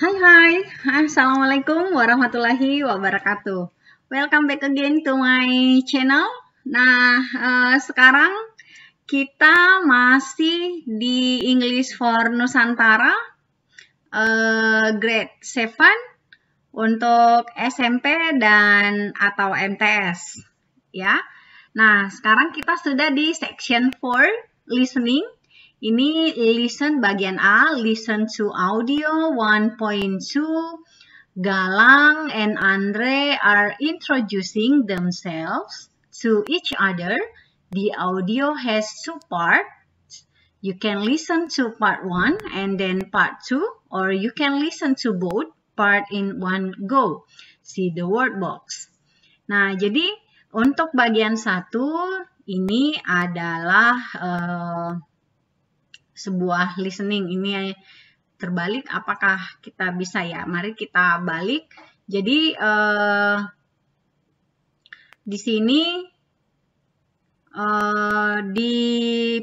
Hai hai, Assalamualaikum warahmatullahi wabarakatuh Welcome back again to my channel Nah, eh, sekarang kita masih di English for Nusantara eh, Grade 7 untuk SMP dan atau MTS ya. Nah, sekarang kita sudah di section 4 listening ini listen bagian A, listen to audio 1.2. Galang and Andre are introducing themselves to each other. The audio has two parts. You can listen to part 1 and then part 2 or you can listen to both part in one go. See the word box. Nah, jadi untuk bagian satu ini adalah uh, sebuah listening ini terbalik apakah kita bisa ya mari kita balik jadi eh, di sini eh, di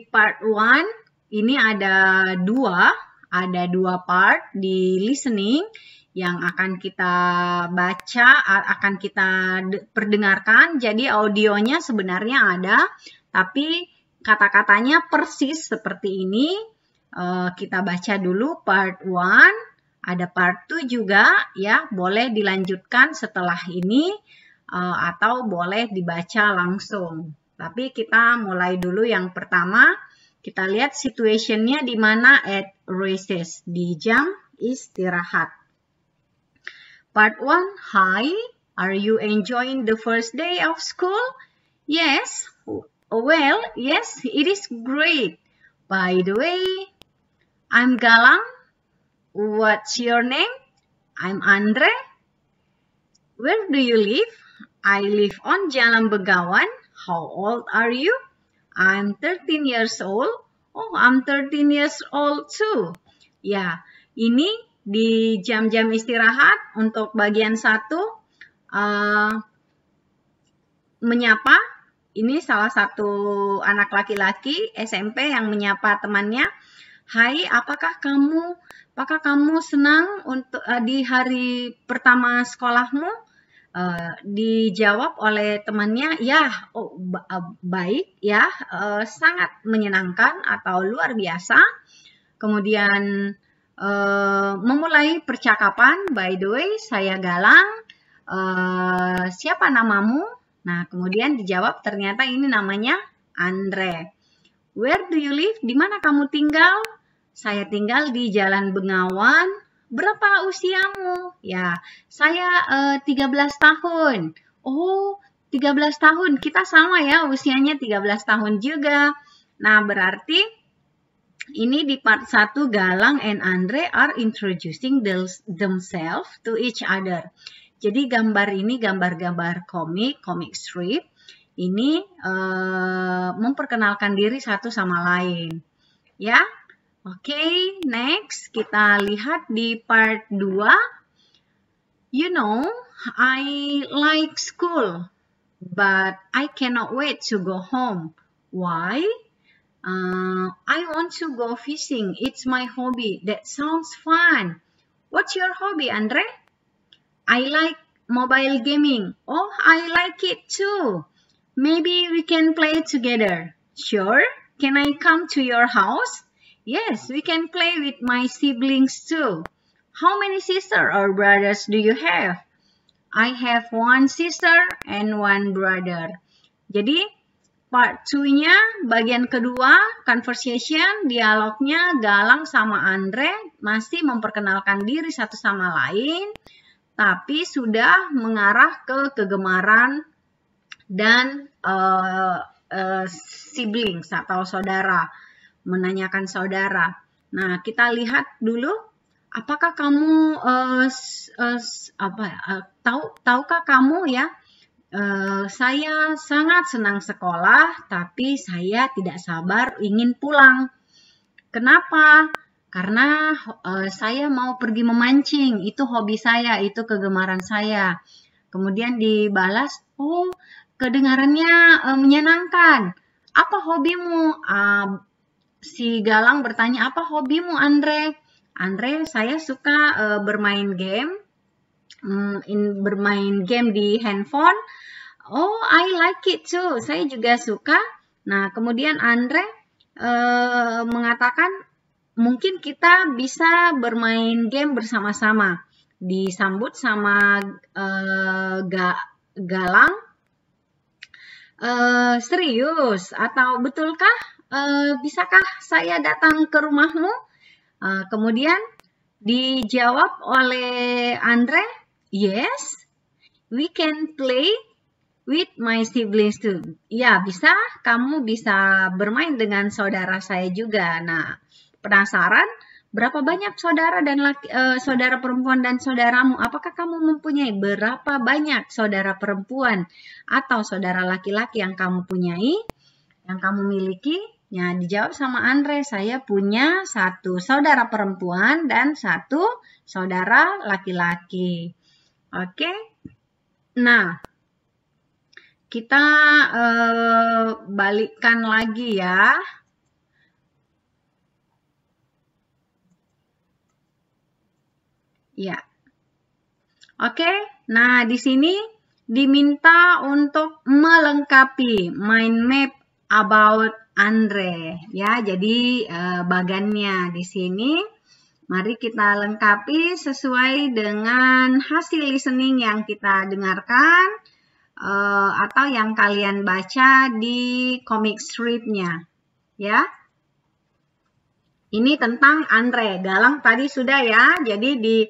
part one ini ada dua ada dua part di listening yang akan kita baca akan kita perdengarkan jadi audionya sebenarnya ada tapi Kata-katanya persis seperti ini. Eh, kita baca dulu part 1, ada part 2 juga ya, boleh dilanjutkan setelah ini eh, atau boleh dibaca langsung. Tapi kita mulai dulu yang pertama, kita lihat situasinya di mana at races di jam istirahat. Part 1, hi, are you enjoying the first day of school? Yes, Well, yes, it is great. By the way, I'm Galang. What's your name? I'm Andre. Where do you live? I live on Jalan Begawan. How old are you? I'm 13 years old. Oh, I'm 13 years old too. Ya, ini di jam-jam istirahat untuk bagian satu uh, menyapa ini salah satu anak laki-laki SMP yang menyapa temannya, "Hai, apakah kamu apakah kamu senang untuk uh, di hari pertama sekolahmu?" Uh, dijawab oleh temannya, "Ya, oh, eh, baik ya, uh, sangat menyenangkan atau luar biasa." Kemudian Uh, memulai percakapan. By the way, saya Galang. Uh, siapa namamu? Nah, kemudian dijawab ternyata ini namanya Andre. Where do you live? Di mana kamu tinggal? Saya tinggal di Jalan Bengawan. Berapa usiamu? Ya, saya uh, eh, 13 tahun. Oh, 13 tahun. Kita sama ya usianya 13 tahun juga. Nah, berarti ini di part 1 Galang and Andre are introducing themselves to each other. Jadi gambar ini gambar-gambar komik, komik strip. Ini e, memperkenalkan diri satu sama lain. Ya. Oke, okay, next kita lihat di part 2. You know, I like school, but I cannot wait to go home. Why? Uh, I want to go fishing. It's my hobby. That sounds fun. What's your hobby, Andre? I like mobile gaming. Oh, I like it too. Maybe we can play together. Sure. Can I come to your house? Yes, we can play with my siblings too. How many sisters or brothers do you have? I have one sister and one brother. Jadi, part 2-nya, bagian kedua, conversation, dialognya Galang sama Andre masih memperkenalkan diri satu sama lain tapi sudah mengarah ke kegemaran dan uh, uh, siblings atau saudara, menanyakan saudara. Nah, kita lihat dulu apakah kamu uh, uh, apa uh, tahu tahukah kamu ya uh, saya sangat senang sekolah tapi saya tidak sabar ingin pulang. Kenapa? Karena uh, saya mau pergi memancing, itu hobi saya, itu kegemaran saya. Kemudian dibalas, oh kedengarannya uh, menyenangkan. Apa hobimu? Uh, si Galang bertanya, apa hobimu Andre? Andre, saya suka uh, bermain game, um, in, bermain game di handphone. Oh, I like it too. Saya juga suka. Nah, kemudian Andre uh, mengatakan, mungkin kita bisa bermain game bersama-sama. Disambut sama uh, ga, galang. Uh, serius atau betulkah? Uh, bisakah saya datang ke rumahmu? Uh, kemudian dijawab oleh Andre, yes, we can play with my siblings too. Ya, bisa. Kamu bisa bermain dengan saudara saya juga. Nah, Penasaran? Berapa banyak saudara dan laki, eh, saudara perempuan dan saudaramu? Apakah kamu mempunyai berapa banyak saudara perempuan atau saudara laki-laki yang kamu punyai, yang kamu miliki? Ya, dijawab sama Andre, saya punya satu saudara perempuan dan satu saudara laki-laki. Oke, nah kita eh, balikkan lagi ya. Ya. Oke, nah di sini diminta untuk melengkapi mind map about Andre ya. Jadi eh, bagannya di sini mari kita lengkapi sesuai dengan hasil listening yang kita dengarkan eh, atau yang kalian baca di comic stripnya ya. Ini tentang Andre Galang tadi sudah ya. Jadi di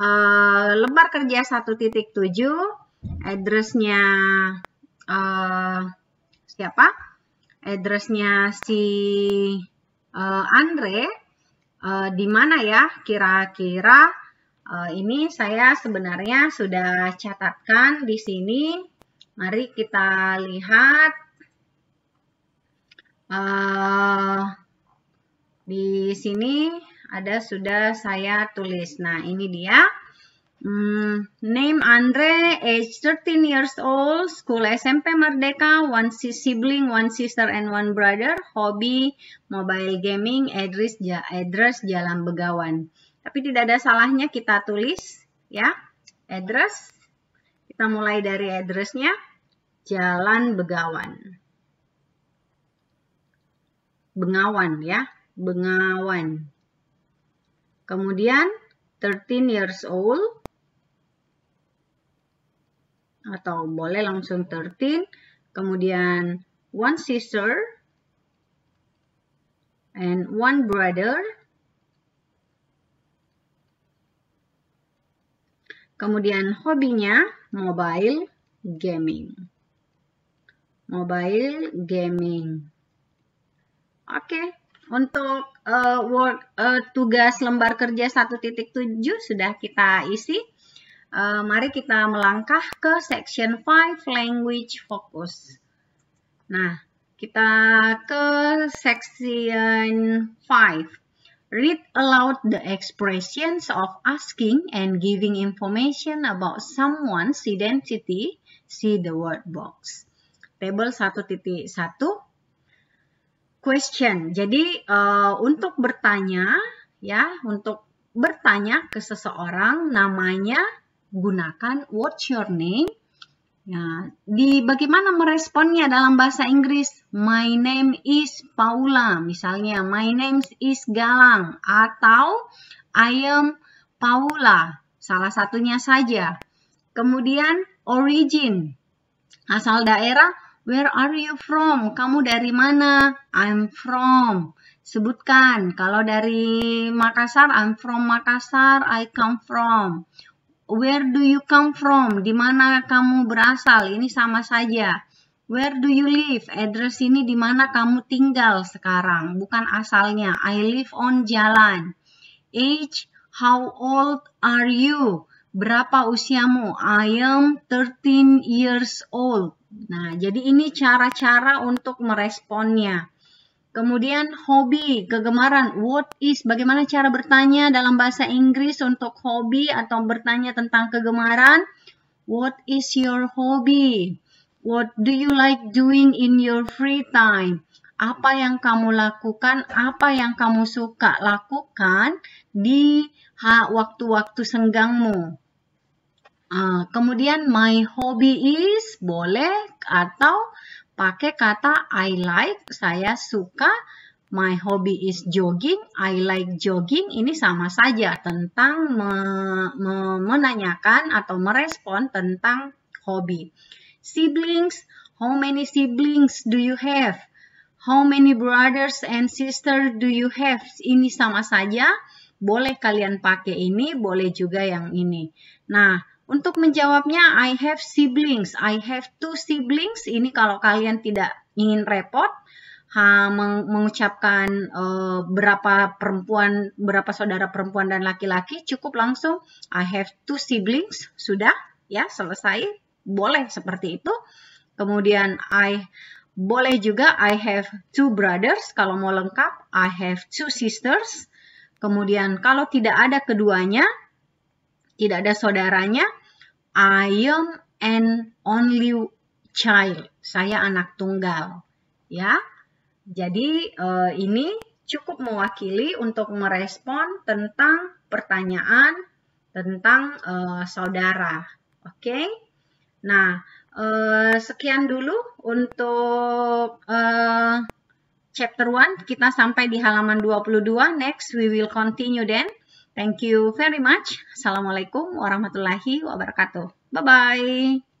uh, eh, lembar kerja 1.7 addressnya uh, siapa? Addressnya si uh, Andre uh, di mana ya? Kira-kira uh, ini saya sebenarnya sudah catatkan di sini. Mari kita lihat. Uh, di sini ada sudah saya tulis. Nah, ini dia. Hmm, name Andre, age 13 years old, school SMP Merdeka, one sibling, one sister and one brother, hobby, mobile gaming, address, address Jalan Begawan. Tapi tidak ada salahnya kita tulis ya, address. Kita mulai dari addressnya, Jalan Begawan. Bengawan ya, bengawan. Kemudian 13 years old atau boleh langsung 13. Kemudian one sister and one brother. Kemudian hobinya mobile gaming. Mobile gaming. Oke. Okay untuk uh, work, uh, tugas lembar kerja 1.7 sudah kita isi. Uh, mari kita melangkah ke section 5 language focus. Nah, kita ke section 5. Read aloud the expressions of asking and giving information about someone's identity. See the word box. Table question. Jadi uh, untuk bertanya ya, untuk bertanya ke seseorang namanya gunakan what's your name. Nah, di bagaimana meresponnya dalam bahasa Inggris? My name is Paula misalnya, my name is Galang atau I am Paula. Salah satunya saja. Kemudian origin asal daerah Where are you from? Kamu dari mana? I'm from. Sebutkan. Kalau dari Makassar, I'm from Makassar. I come from. Where do you come from? Di mana kamu berasal? Ini sama saja. Where do you live? Address ini di mana kamu tinggal sekarang, bukan asalnya. I live on jalan. Age, how old are you? Berapa usiamu? I am 13 years old. Nah, jadi ini cara-cara untuk meresponnya. Kemudian hobi, kegemaran, what is, bagaimana cara bertanya dalam bahasa Inggris untuk hobi atau bertanya tentang kegemaran. What is your hobby? What do you like doing in your free time? Apa yang kamu lakukan, apa yang kamu suka lakukan di waktu-waktu senggangmu. Ah, kemudian my hobby is boleh atau pakai kata I like, saya suka. My hobby is jogging, I like jogging. Ini sama saja tentang me me menanyakan atau merespon tentang hobi. Siblings, how many siblings do you have? How many brothers and sisters do you have? Ini sama saja, boleh kalian pakai ini, boleh juga yang ini. Nah, untuk menjawabnya, I have siblings. I have two siblings. Ini kalau kalian tidak ingin repot ha, meng mengucapkan uh, berapa perempuan, berapa saudara perempuan dan laki-laki, cukup langsung I have two siblings. Sudah, ya selesai. Boleh seperti itu. Kemudian I boleh juga I have two brothers. Kalau mau lengkap, I have two sisters. Kemudian kalau tidak ada keduanya, tidak ada saudaranya. I am an only child. Saya anak tunggal, ya. Jadi uh, ini cukup mewakili untuk merespon tentang pertanyaan tentang uh, saudara. Oke. Okay? Nah, uh, sekian dulu untuk uh, chapter 1. Kita sampai di halaman 22. Next we will continue then. Thank you very much. Assalamualaikum warahmatullahi wabarakatuh. Bye-bye.